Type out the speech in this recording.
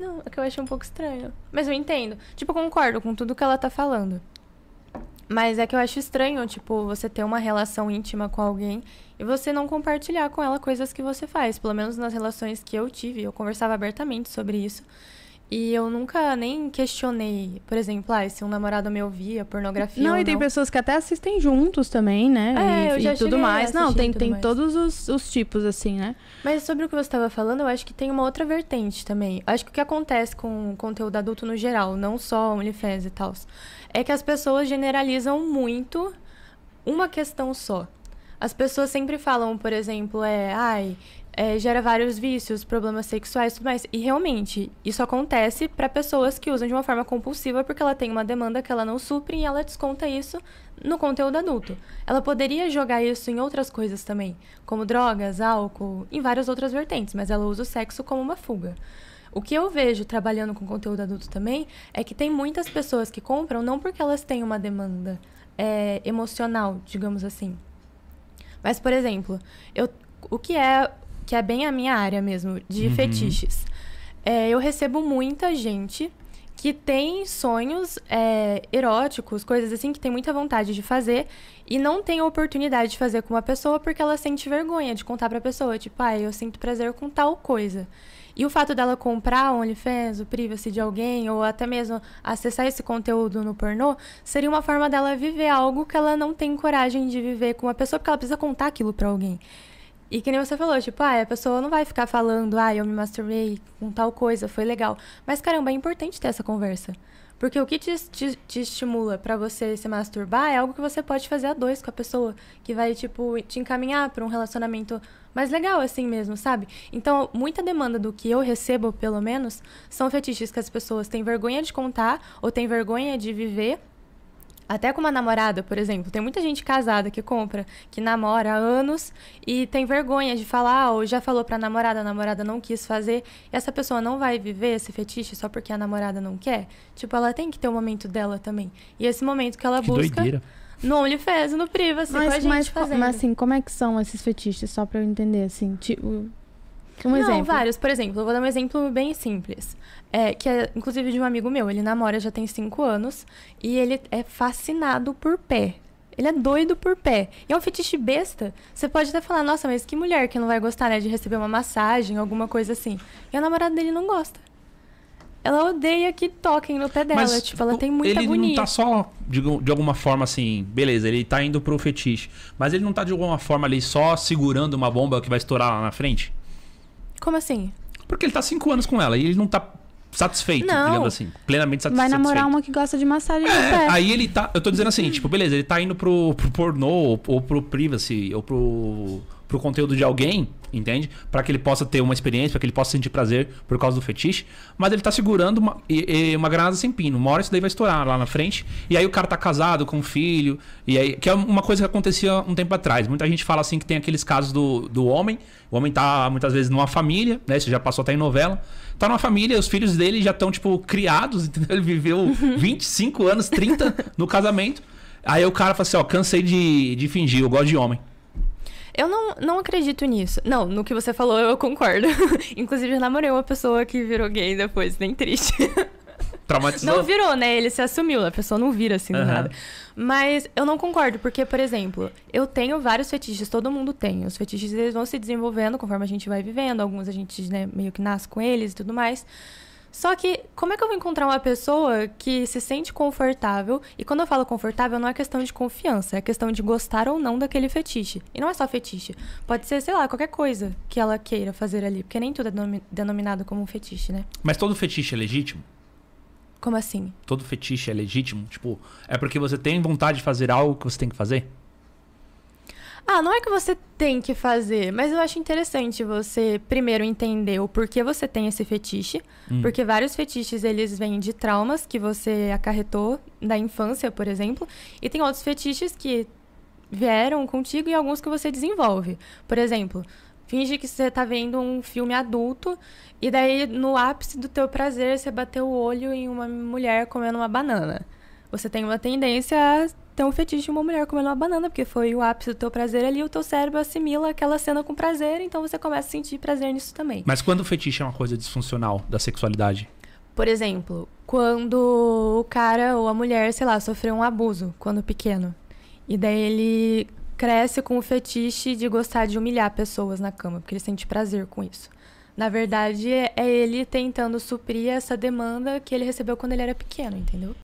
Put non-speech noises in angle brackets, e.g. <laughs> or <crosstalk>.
Não, é que eu achei um pouco estranho. Mas eu entendo. Tipo, eu concordo com tudo que ela tá falando. Mas é que eu acho estranho, tipo, você ter uma relação íntima com alguém e você não compartilhar com ela coisas que você faz. Pelo menos nas relações que eu tive, eu conversava abertamente sobre isso. E eu nunca nem questionei, por exemplo, ah, se um namorado me ouvia, pornografia. Não, e tem pessoas que até assistem juntos também, né? É, e, eu já e tudo mais. Não, tem, tem mais. todos os, os, tipos, assim, né? Mas sobre o que você estava falando, eu acho que tem uma outra vertente também. Acho que o que acontece com o conteúdo adulto no geral, não só OnlyFans e tal, é que as pessoas generalizam muito uma questão só. As pessoas sempre falam, por exemplo, é, ai, é, gera vários vícios, problemas sexuais, tudo mais. E realmente, isso acontece para pessoas que usam de uma forma compulsiva porque ela tem uma demanda que ela não supre e ela desconta isso no conteúdo adulto. Ela poderia jogar isso em outras coisas também, como drogas, álcool, em várias outras vertentes, mas ela usa o sexo como uma fuga. O que eu vejo trabalhando com conteúdo adulto também é que tem muitas pessoas que compram não porque elas têm uma demanda é, emocional, digamos assim, mas, por exemplo, eu, o que é que é bem a minha área mesmo, de uhum. fetiches. É, eu recebo muita gente que tem sonhos é, eróticos, coisas assim, que tem muita vontade de fazer e não tem a oportunidade de fazer com uma pessoa porque ela sente vergonha de contar pra pessoa, tipo, ah, eu sinto prazer com tal coisa. E o fato dela comprar o OnlyFans, o Privacy de alguém, ou até mesmo acessar esse conteúdo no pornô, seria uma forma dela viver algo que ela não tem coragem de viver com uma pessoa, porque ela precisa contar aquilo pra alguém. E que nem você falou, tipo, ah, a pessoa não vai ficar falando, ah, eu me masturbei com tal coisa, foi legal. Mas caramba, é importante ter essa conversa. Porque o que te, te, te estimula para você se masturbar é algo que você pode fazer a dois com a pessoa, que vai, tipo, te encaminhar para um relacionamento mais legal, assim mesmo, sabe? Então, muita demanda do que eu recebo, pelo menos, são fetiches que as pessoas têm vergonha de contar ou têm vergonha de viver até com uma namorada, por exemplo. Tem muita gente casada que compra, que namora há anos e tem vergonha de falar, ah, ou já falou pra namorada, a namorada não quis fazer. E essa pessoa não vai viver esse fetiche só porque a namorada não quer. Tipo, ela tem que ter o um momento dela também. E esse momento que ela que busca. Doideira. No OnlyFans, no Privacy, mas, com a gente mas, fazendo. Mas assim, como é que são esses fetiches? Só pra eu entender, assim, tipo... Um não, exemplo. vários. Por exemplo, eu vou dar um exemplo bem simples. É, que é, inclusive, de um amigo meu. Ele namora já tem 5 anos e ele é fascinado por pé. Ele é doido por pé. E é um fetiche besta. Você pode até falar, nossa, mas que mulher que não vai gostar, né, de receber uma massagem, alguma coisa assim. E a namorada dele não gosta. Ela odeia que toquem no pé dela. Mas, tipo, ela tem muita ele agonia. Ele não tá só, de, de alguma forma, assim... Beleza, ele tá indo pro fetiche. Mas ele não tá, de alguma forma, ali só segurando uma bomba que vai estourar lá na frente? Como assim? Porque ele tá cinco anos com ela e ele não tá satisfeito, não. digamos assim. Plenamente satisfeito. Vai namorar uma que gosta de massagem é, pé. Aí ele tá. Eu tô dizendo assim, tipo, beleza, ele tá indo pro, pro pornô, ou, ou pro privacy, ou pro pro conteúdo de alguém, entende? Para que ele possa ter uma experiência, para que ele possa sentir prazer por causa do fetiche, mas ele tá segurando uma, e, e uma granada sem pino. Uma hora isso daí vai estourar lá na frente, e aí o cara tá casado com um filho, e aí que é uma coisa que acontecia um tempo atrás. Muita gente fala assim que tem aqueles casos do, do homem, o homem tá muitas vezes numa família, né? Isso já passou até em novela. Tá numa família, os filhos dele já estão tipo criados, <laughs> entendeu? Ele viveu 25 uhum. anos, 30 no casamento. Aí o cara fala assim, ó, cansei de, de fingir, eu gosto de homem. Eu não, não acredito nisso. Não, no que você falou eu concordo. <laughs> Inclusive, eu namorei uma pessoa que virou gay depois, nem triste. <laughs> Traumatizou? Não virou, né? Ele se assumiu, a pessoa não vira assim do nada. Mas eu não concordo, porque, por exemplo, eu tenho vários fetiches, todo mundo tem. Os fetiches eles vão se desenvolvendo conforme a gente vai vivendo, alguns a gente né, meio que nasce com eles e tudo mais. Só que como é que eu vou encontrar uma pessoa que se sente confortável? E quando eu falo confortável, não é questão de confiança, é questão de gostar ou não daquele fetiche. E não é só fetiche. Pode ser, sei lá, qualquer coisa que ela queira fazer ali, porque nem tudo é denominado como um fetiche, né? Mas todo fetiche é legítimo? Como assim? Todo fetiche é legítimo? Tipo, é porque você tem vontade de fazer algo que você tem que fazer? Ah, não é que você tem que fazer, mas eu acho interessante você primeiro entender o porquê você tem esse fetiche, hum. porque vários fetiches eles vêm de traumas que você acarretou da infância, por exemplo, e tem outros fetiches que vieram contigo e alguns que você desenvolve. Por exemplo, finge que você está vendo um filme adulto e daí no ápice do teu prazer você bateu o olho em uma mulher comendo uma banana. Você tem uma tendência a então, o fetiche de uma mulher comendo uma banana, porque foi o ápice do teu prazer ali, o teu cérebro assimila aquela cena com prazer, então você começa a sentir prazer nisso também. Mas quando o fetiche é uma coisa disfuncional da sexualidade? Por exemplo, quando o cara ou a mulher, sei lá, sofreu um abuso quando pequeno. E daí ele cresce com o fetiche de gostar de humilhar pessoas na cama, porque ele sente prazer com isso. Na verdade, é ele tentando suprir essa demanda que ele recebeu quando ele era pequeno, entendeu?